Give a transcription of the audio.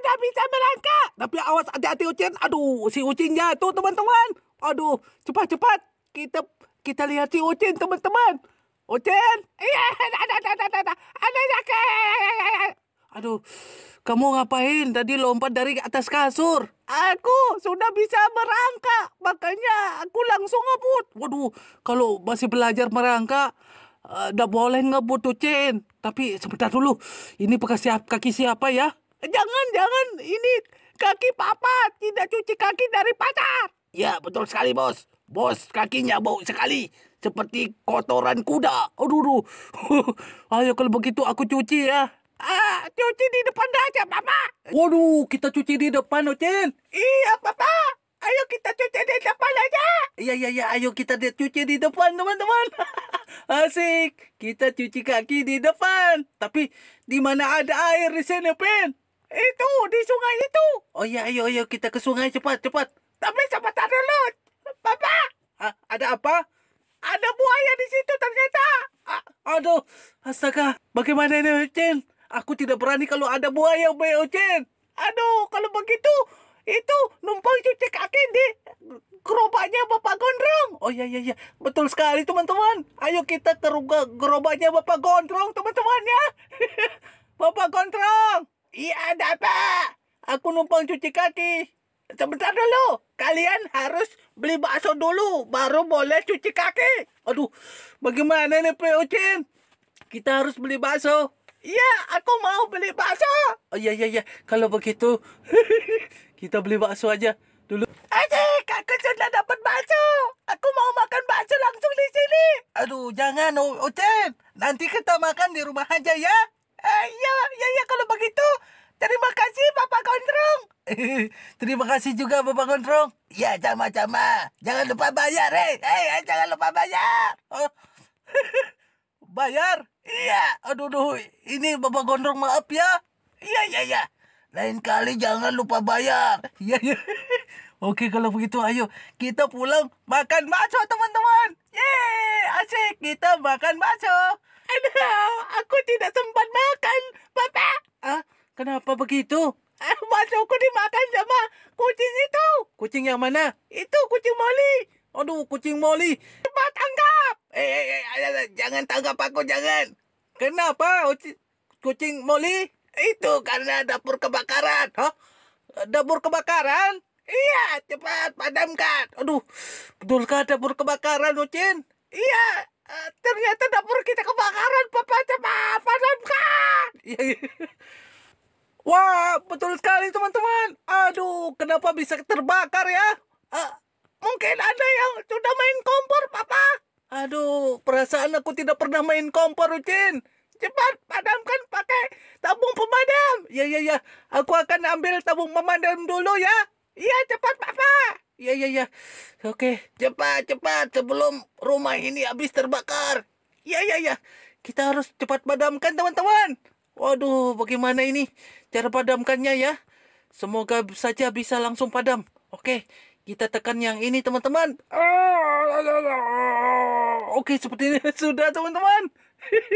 dah bisa melangkah. Tapi awas hati-hati Ucin. Aduh, si Ucin jatuh teman-teman. Aduh, cepat-cepat. Kita kita lihat si Ucin teman-teman. Ucin. Iya, ada ada ada ada. Ada sakit. Aduh, kamu ngapain tadi lompat dari atas kasur? Aku sudah bisa merangkak, makanya aku langsung ngebut. Waduh, kalau masih belajar merangkak, uh, boleh ngebut Ucin. Tapi sebentar dulu, ini bekas siap, kaki siapa ya? Jangan, jangan. Ini kaki papa tidak cuci kaki dari pacar. Ya, betul sekali, Bos. Bos, kakinya bau sekali. Seperti kotoran kuda. Aduh, aduh. Ayo kalau begitu aku cuci ya. Ah, cuci di depan aja, Papa. Waduh, kita cuci di depan, Ocen. Iya, Papa. Ayo kita cuci di depan aja. Iya, iya, iya. Ayo kita cuci di depan, teman-teman. Asik. Kita cuci kaki di depan. Tapi di mana ada air di sini, Pin? Itu, di sungai itu. Oh iya, ayo, ayo kita ke sungai cepat, cepat. Tapi sebentar dulu. Papa. bapak ah, ada apa? Ada buaya di situ ternyata. A ah, aduh, astaga. Bagaimana ini, Ocen? Aku tidak berani kalau ada buaya, Bu Ocen. Aduh, kalau begitu, itu numpang cuci kaki di gerobaknya Bapak Gondrong. Oh iya, iya, iya. Betul sekali, teman-teman. Ayo kita ke gerobaknya Bapak Gondrong, teman-teman, ya. Bapak Gondrong. Iya, ada apa? Aku numpang cuci kaki. Sebentar dulu, kalian harus beli bakso dulu, baru boleh cuci kaki. Aduh, bagaimana nih Chin? Kita harus beli bakso. Iya, aku mau beli bakso. Oh iya iya iya, kalau begitu kita beli bakso aja dulu. Asik, aku sudah dapat bakso. Aku mau makan bakso langsung di sini. Aduh, jangan, Ochen. Nanti kita makan di rumah aja ya. Eh, iya iya iya kalau begitu terima kasih Bapak Gondrong terima kasih juga Bapak Gondrong ya sama-sama jangan lupa bayar eh hey, eh, eh, Hey, jangan lupa bayar oh. bayar iya aduh aduh, ini Bapak Gondrong maaf ya iya iya iya lain kali jangan lupa bayar iya iya Oke kalau begitu ayo kita pulang makan bakso teman-teman. Yeay asik kita makan bakso. Aduh aku tidak sempat apa begitu? Eh, Masukku dimakan sama kucing itu. Kucing yang mana? Itu kucing Molly. Aduh, kucing Molly. Cepat tangkap. Eh, eh, eh, jangan tangkap aku, jangan. Kenapa kucing Molly? Itu karena dapur kebakaran. Hah? Dapur kebakaran? Iya, cepat padamkan. Aduh, betulkah dapur kebakaran, Ucin? Iya, eh, ternyata dapur kita kebakaran. Papa, cepat padamkan. Iya, iya. Wah, betul sekali teman-teman. Aduh, kenapa bisa terbakar ya? Uh, mungkin ada yang sudah main kompor, Papa. Aduh, perasaan aku tidak pernah main kompor, Ucin. Cepat, padamkan pakai tabung pemadam. Ya, ya, ya. Aku akan ambil tabung pemadam dulu ya. Iya, cepat, Papa. Ya, ya, ya. Oke, cepat, cepat. Sebelum rumah ini habis terbakar. Ya, ya, ya. Kita harus cepat padamkan, teman-teman. Waduh, bagaimana ini cara padamkannya ya? Semoga saja bisa langsung padam. Oke, kita tekan yang ini teman-teman. Ah, Oke, seperti ini sudah teman-teman.